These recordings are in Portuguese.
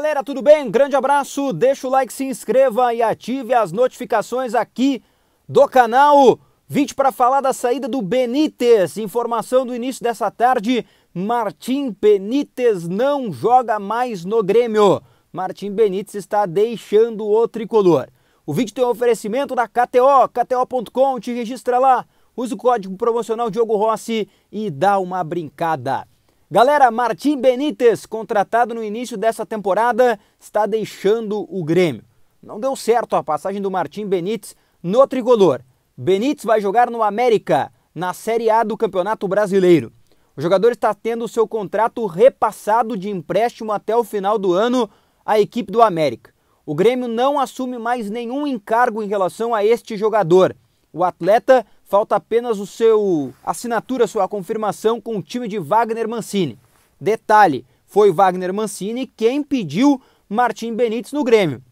galera, tudo bem? Grande abraço, deixa o like, se inscreva e ative as notificações aqui do canal. Vinte para falar da saída do Benítez. Informação do início dessa tarde: Martim Benítez não joga mais no Grêmio. Martim Benítez está deixando o tricolor. O vídeo tem um oferecimento da KTO, KTO.com, te registra lá, usa o código promocional Diogo Rossi e dá uma brincada. Galera, Martim Benítez, contratado no início dessa temporada, está deixando o Grêmio. Não deu certo a passagem do Martim Benítez no tricolor. Benítez vai jogar no América, na Série A do Campeonato Brasileiro. O jogador está tendo seu contrato repassado de empréstimo até o final do ano à equipe do América. O Grêmio não assume mais nenhum encargo em relação a este jogador. O atleta Falta apenas o seu assinatura, sua confirmação com o time de Wagner Mancini. Detalhe, foi Wagner Mancini quem pediu Martim Benítez no Grêmio.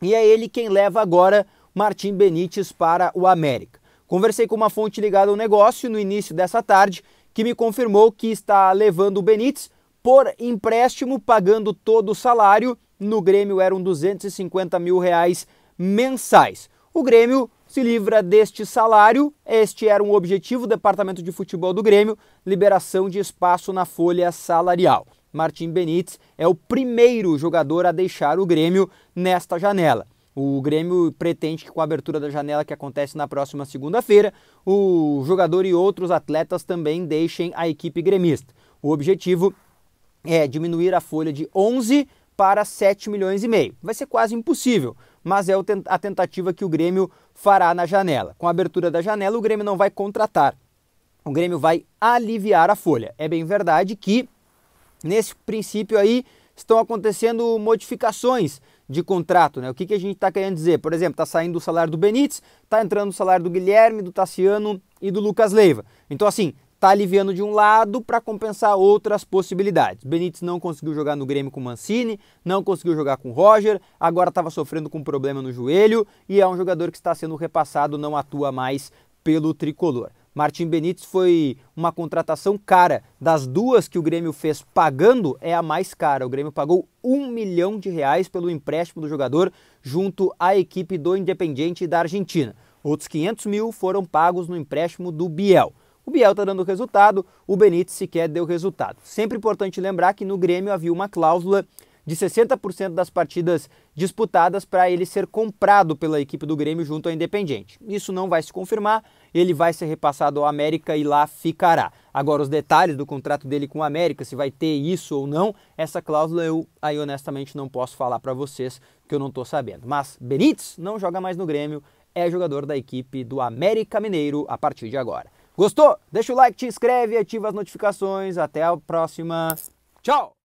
E é ele quem leva agora Martim Benítez para o América. Conversei com uma fonte ligada ao negócio no início dessa tarde que me confirmou que está levando o Benítez por empréstimo, pagando todo o salário. No Grêmio eram 250 mil reais mensais. O Grêmio se livra deste salário. Este era um objetivo do Departamento de Futebol do Grêmio, liberação de espaço na folha salarial. Martim Benítez é o primeiro jogador a deixar o Grêmio nesta janela. O Grêmio pretende que, com a abertura da janela que acontece na próxima segunda-feira, o jogador e outros atletas também deixem a equipe gremista. O objetivo é diminuir a folha de 11 para 7 milhões e meio. Vai ser quase impossível, mas é a tentativa que o Grêmio fará na janela. Com a abertura da janela, o Grêmio não vai contratar. O Grêmio vai aliviar a folha. É bem verdade que nesse princípio aí estão acontecendo modificações de contrato, né? O que, que a gente está querendo dizer? Por exemplo, está saindo o salário do Benítez, está entrando o salário do Guilherme, do Tassiano e do Lucas Leiva. Então, assim, está aliviando de um lado para compensar outras possibilidades. Benítez não conseguiu jogar no Grêmio com Mancini, não conseguiu jogar com Roger, agora estava sofrendo com um problema no joelho e é um jogador que está sendo repassado, não atua mais pelo tricolor. Martim Benítez foi uma contratação cara. Das duas que o Grêmio fez pagando, é a mais cara. O Grêmio pagou um milhão de reais pelo empréstimo do jogador junto à equipe do Independiente da Argentina. Outros 500 mil foram pagos no empréstimo do Biel. O Biel está dando resultado, o Benítez sequer deu resultado. Sempre importante lembrar que no Grêmio havia uma cláusula de 60% das partidas disputadas para ele ser comprado pela equipe do Grêmio junto ao Independente. Isso não vai se confirmar, ele vai ser repassado ao América e lá ficará. Agora, os detalhes do contrato dele com o América, se vai ter isso ou não, essa cláusula eu aí honestamente não posso falar para vocês, que eu não estou sabendo. Mas Benítez não joga mais no Grêmio, é jogador da equipe do América Mineiro a partir de agora. Gostou? Deixa o like, te inscreve, ativa as notificações. Até a próxima. Tchau!